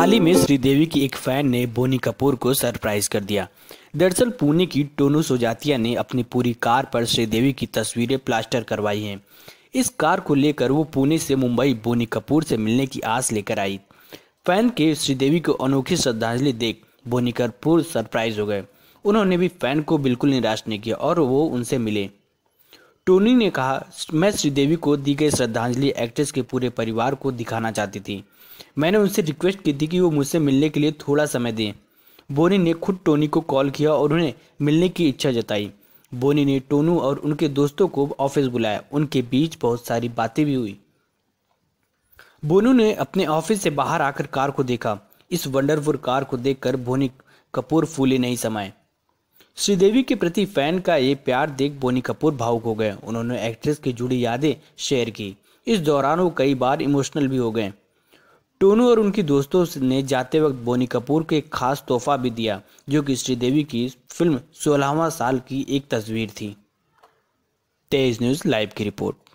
हाल ही में श्रीदेवी की एक फैन ने बोनी कपूर को सरप्राइज कर दिया दरअसल पुणे की टोनू सोजातिया ने अपनी पूरी कार पर श्रीदेवी की तस्वीरें प्लास्टर करवाई हैं इस कार को लेकर वो पुणे से मुंबई बोनी कपूर से मिलने की आस लेकर आई फैन के श्रीदेवी को अनोखी श्रद्धांजलि देख बोनी कपूर सरप्राइज हो गए उन्होंने भी फैन को बिल्कुल निराश नहीं किया और वो उनसे मिले टोनी ने कहा मैं श्रीदेवी को दी गई श्रद्धांजलि एक्ट्रेस के पूरे परिवार को दिखाना चाहती थी मैंने उनसे रिक्वेस्ट की थी कि वो मुझसे मिलने के लिए थोड़ा समय दें बोनी ने खुद टोनी को कॉल किया और उन्हें मिलने की इच्छा जताई बोनी ने टोनू और उनके दोस्तों को ऑफिस बुलाया उनके बीच बहुत सारी बातें भी हुई बोनू ने अपने ऑफिस से बाहर आकर कार को देखा इस वंडरफुल कार को देखकर बोनी कपूर फूले नहीं समाये श्रीदेवी के प्रति फैन का ये प्यार देख बोनी कपूर भावुक हो गए उन्होंने एक्ट्रेस की जुड़ी यादें शेयर की इस दौरान वो कई बार इमोशनल भी हो गए टोनू और उनकी दोस्तों ने जाते वक्त बोनी कपूर को एक खास तोहफा भी दिया जो कि श्रीदेवी की फिल्म सोलहवा साल की एक तस्वीर थी तेज न्यूज़ लाइव की रिपोर्ट